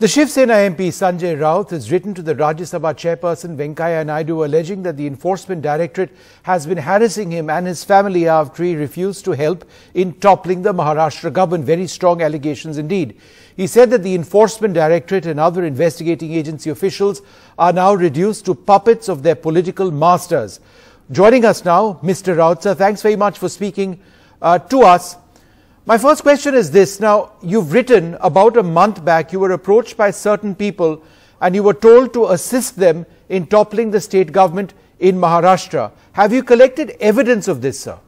The Shiv Sena MP Sanjay Raut has written to the Rajya Sabha chairperson Venkaya Naidu alleging that the Enforcement Directorate has been harassing him and his family after he refused to help in toppling the Maharashtra government. Very strong allegations indeed. He said that the Enforcement Directorate and other investigating agency officials are now reduced to puppets of their political masters. Joining us now, Mr. Raut, sir, thanks very much for speaking uh, to us my first question is this. Now, you've written about a month back, you were approached by certain people and you were told to assist them in toppling the state government in Maharashtra. Have you collected evidence of this, sir?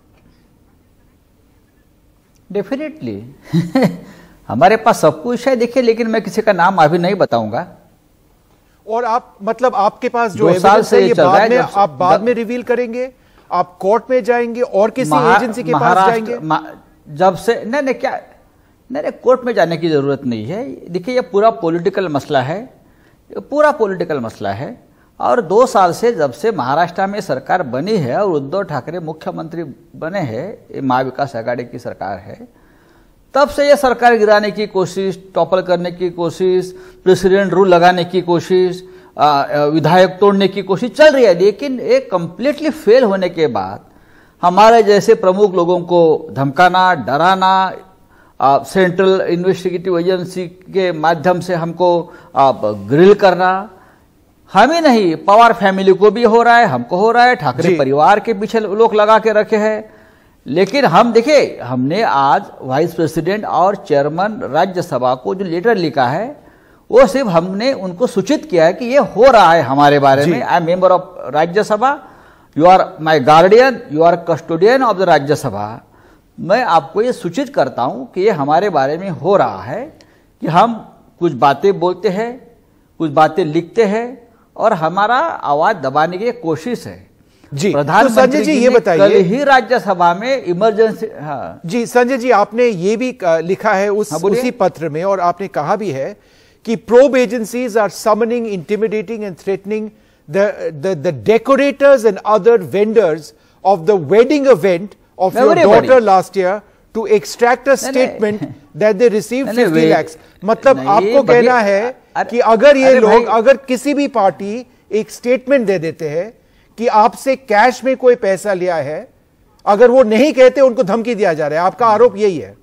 Definitely. हमारे पास सब कुछ है देखिए लेकिन मैं किसी का नाम अभी नहीं बताऊंगा और आप मतलब आपके पास जो साल से ये बाद में आप बाद में रिवील करेंगे आप कोर्ट में जाएंगे और किसी एजेंसी के पास जाएंगे जब से नहीं नहीं क्या नहीं नहीं कोर्ट में जाने की ज़रूरत नहीं है देखिए ये पूरा पॉलिटिकल मसला है ये पूरा पॉलिटिकल मसला है और दो साल से जब से महाराष्ट्र में सरकार बनी है और उद्धव ठाकरे मुख्यमंत्री बने हैं महाविकास आघाड़ी की सरकार है तब से ये सरकार गिराने की कोशिश टॉपल करने की कोशिश प्रेसिडेंट रूल लगाने की कोशिश विधायक तोड़ने की कोशिश चल रही है लेकिन ये कम्प्लीटली फेल होने के बाद हमारे जैसे प्रमुख लोगों को धमकाना डराना सेंट्रल इन्वेस्टिगेटिव एजेंसी के माध्यम से हमको आप ग्रिल करना हम ही नहीं पवार फैमिली को भी हो रहा है हमको हो रहा है ठाकरे परिवार के पीछे लोग लगा के रखे हैं लेकिन हम देखे हमने आज वाइस प्रेसिडेंट और चेयरमैन राज्यसभा को जो लेटर लिखा है वो सिर्फ हमने उनको सूचित किया है कि ये हो रहा है हमारे बारे में I am member of Rajya Sabha you are my guardian you are custodian of the Rajya Sabha मैं आपको ये सूचित करता हूँ कि ये हमारे बारे में हो रहा है कि हम कुछ बातें बोलते हैं कुछ बातें लिखते हैं और हमारा आवाज दबाने की कोशिश है जी तो प्रधानमंत्री तो जी ये बताइए कल ही राज्यसभा में इमरजेंसी हाँ। जी संजय जी आपने ये भी लिखा है उस हाँ उसी पत्र में और आपने कहा भी है कि probe agencies are summoning intimidating and threatening the, the, the decorators and other vendors of the wedding event of no, your everybody. daughter last year to extract a statement that they received 50 lakhs. मतलब आपको कहना है कि अगर ये लोग अगर किसी भी पार्टी एक स्टेटमेंट दे देते हैं कि आपसे कैश में कोई पैसा लिया है अगर वो नहीं कहते उनको धमकी दिया जा रहा है आपका आरोप यही है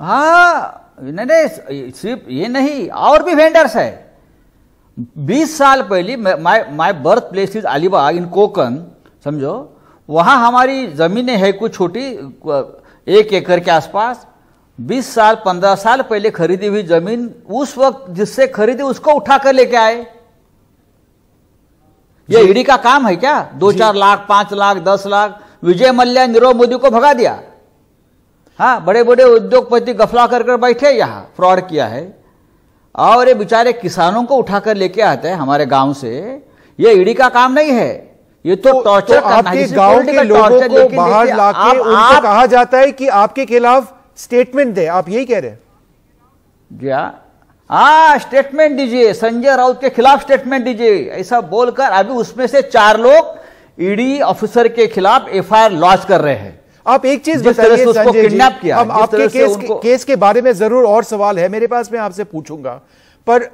हाँ नहीं सिर्फ ये नहीं और भी वेंडर्स है बीस साल पहले my birth place is Alibag in Konkan समझो वहाँ हमारी ज़मीनें है कुछ छोटी एक एकड़ के आसपास 20 साल 15 साल पहले खरीदी हुई ज़मीन उस वक्त जिससे खरीदी उसको उठाकर लेके आए ये ईडी का काम है क्या दो चार लाख पांच लाख दस लाख विजय मल्या नीरव मोदी को भगा दिया हाँ बड़े बड़े उद्योगपति गफला कर कर बैठे यहाँ फ्रॉड किया है और ये बेचारे किसानों को उठाकर लेके आते हैं हमारे गांव से ये ईडी का काम नहीं है ये तो, तो टॉर्चर तो आपके गांव के लोगों को बाहर लाके उनको कहा जाता है कि आपके खिलाफ स्टेटमेंट दे आप यही कह रहे हैं हाँ स्टेटमेंट दीजिए संजय राउत के खिलाफ स्टेटमेंट दीजिए ऐसा बोलकर अभी उसमें से चार लोग ईडी ऑफिसर के खिलाफ एफआईआर लॉन्च कर रहे हैं आप एक चीज बताइए संजय जी अब आपके केस केस के बारे में जरूर और सवाल है मेरे पास मैं आपसे पूछूंगा पर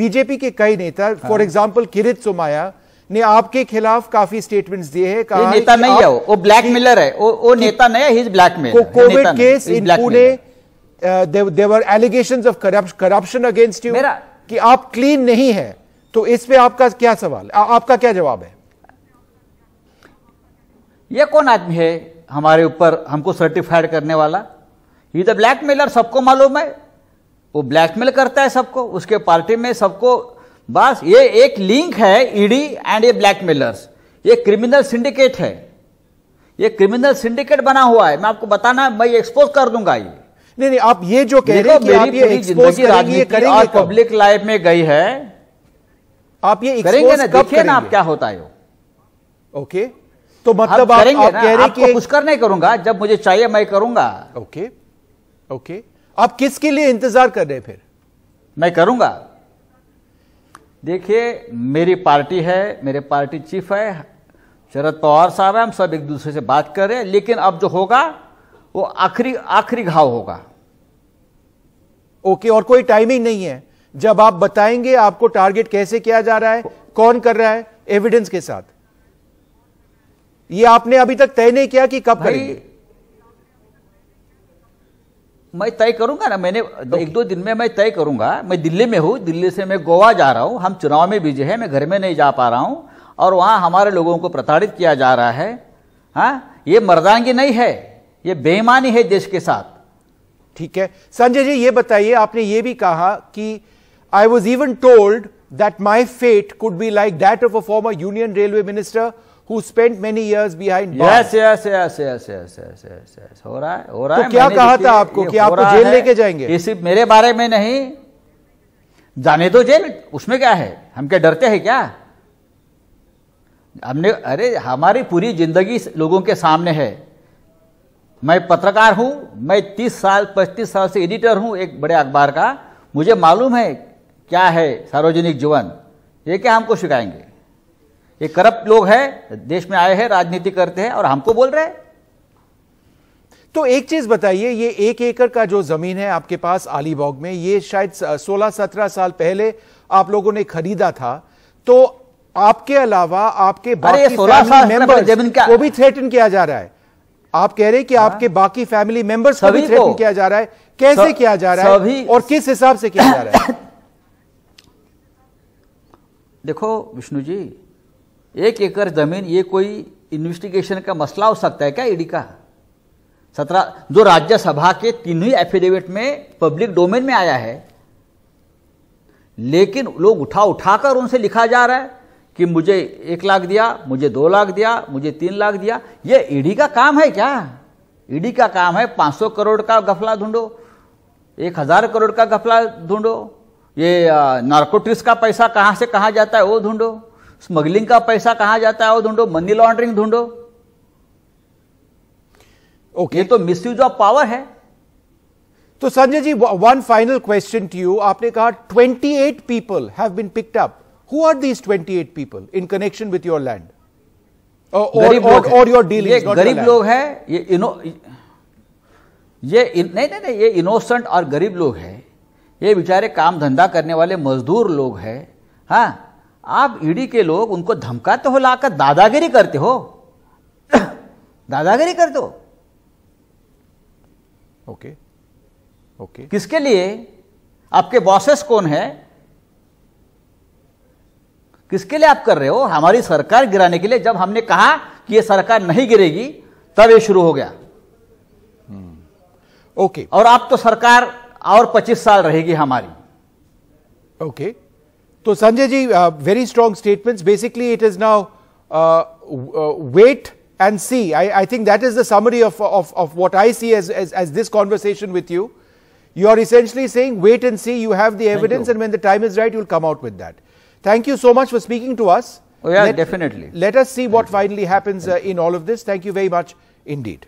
बीजेपी के कई नेता फॉर एग्जाम्पल किरित सोमाया ने आपके खिलाफ काफी स्टेटमेंट्स दिए हैं कहा नेता नहीं है वो ब्लैक मिलर है वो वो नेता नहीं है blackmailer covid case in Pune there were allegation of corruption against you कि आप क्लीन नहीं है तो इस पे आपका क्या सवाल आपका क्या जवाब है ये कौन आदमी है हमारे ऊपर हमको सर्टिफाइड करने वाला ही द ब्लैक मेलर सबको मालूम है वो ब्लैकमेल करता है सबको उसके पार्टी में सबको बस ये एक लिंक है ईडी e एंड ये ब्लैकमेलर्स ये क्रिमिनल सिंडिकेट है ये क्रिमिनल सिंडिकेट बना हुआ है मैं आपको बताना मैं एक्सपोज कर दूंगा ये नहीं नहीं आप ये जो कह रहे हैं कि आप ये जिंदगी राजनीति और पब्लिक लाइफ में गई है आप ये करेंगे ना देखिए ना आप क्या होता है ओके okay. तो मतलब आप, आप कह रहे कि कुछ करने करूंगा जब मुझे चाहिए मैं करूंगा ओके ओके आप किसके लिए इंतजार कर रहे फिर मैं करूंगा देखिए मेरी पार्टी है मेरे पार्टी चीफ है शरद पवार साहब है हम सब एक दूसरे से बात कर रहे हैं लेकिन अब जो होगा वो आखिरी आखिरी घाव होगा ओके और कोई टाइमिंग नहीं है जब आप बताएंगे आपको टारगेट कैसे किया जा रहा है कौन कर रहा है एविडेंस के साथ ये आपने अभी तक तय नहीं किया कि कब करेंगे मैं तय करूंगा ना मैंने तो एक दो दिन में मैं तय करूंगा मैं दिल्ली में हूँ दिल्ली से मैं गोवा जा रहा हूँ हम चुनाव में बिजी है मैं घर में नहीं जा पा रहा हूँ और वहाँ हमारे लोगों को प्रताड़ित किया जा रहा है हाँ ये मर्दांगी नहीं है ये बेईमानी है देश के साथ ठीक है संजय जी ये बताइए आपने ये भी कहा कि I was even told that my fate could be like that of a former union railway minister who spent many years behind bars. Yes, yes, yes, yes, yes, yes, yes, yes. हो रहा है हो रहा तो है क्या कहा था आपको कि आपको तो जेल लेके जाएंगे ये सिर्फ मेरे बारे में नहीं जाने दो जेल उसमें क्या है हम क्या डरते हैं क्या हमने अरे हमारी पूरी जिंदगी लोगों के सामने है मैं पत्रकार हूँ मैं 30 साल 35 साल से एडिटर हूँ एक बड़े अखबार का मुझे मालूम है क्या है सार्वजनिक जीवन ये क्या हमको सिखाएंगे ये करप्ट लोग हैं देश में आए हैं राजनीति करते हैं और हमको बोल रहे हैं तो एक चीज बताइए ये एक एकड़ का जो जमीन है आपके पास आलीबाग में ये शायद 16-17 साल पहले आप लोगों ने खरीदा था तो आपके अलावा आपके बाकी फैमिली मेंबर्स जमीन का वो भी थ्रेटन किया जा रहा है आप कह रहे हैं कि हाँ। आपके बाकी फैमिली मेंबर्स को भी थ्रेटन किया जा रहा है कैसे किया जा रहा है और किस हिसाब से किया जा रहा है देखो विष्णु जी एक एकड़ जमीन ये कोई इन्वेस्टिगेशन का मसला हो सकता है क्या ईडी का सत्रह जो राज्यसभा के तीन ही एफिडेविट में पब्लिक डोमेन में आया है लेकिन लोग उठा उठाकर उनसे लिखा जा रहा है कि मुझे एक लाख दिया मुझे दो लाख दिया मुझे तीन लाख दिया ये ईडी का काम है क्या ईडी का काम है 500 करोड़ का गफला ढूंढो एक हजार करोड़ का गफला ढूंढो ये नार्कोटिक्स का पैसा कहां से कहां जाता है वो ढूंढो स्मगलिंग का पैसा कहां जाता है वो ढूंढो मनी लॉन्ड्रिंग ढूंढो ओके तो मिस यूज ऑफ पावर है तो Sanjay ji one final question to you आपने कहा 28 people have been picked up who are these 28 people in connection with your land और योर डील गरीब लोग है ये इनो ये इन, नहीं नहीं नहीं ये इनोसेंट और गरीब लोग है ये बेचारे काम धंधा करने वाले मजदूर लोग है हाँ आप ईडी के लोग उनको धमकाते तो हो लाकर दादागिरी करते हो दादागिरी करते हो ओके okay. Okay okay. किसके लिए आपके बॉसेस कौन है किसके लिए आप कर रहे हो हमारी सरकार गिराने के लिए जब हमने कहा कि ये सरकार नहीं गिरेगी तब ये शुरू हो गया हम्म, ओके okay. और आप तो सरकार और 25 साल रहेगी हमारी okay okay. So Sanjay ji, uh, very strong statements. Basically, it is now uh, uh, wait and see. I, I, think that is the summary of, of, of what I see as, as, as, this conversation with you. You are essentially saying wait and see. You have the evidence and when the time is right, you will come out with that. Thank you so much for speaking to us. Oh yeah, let, definitely. Let us see what finally happens uh, in all of this. Thank you very much indeed.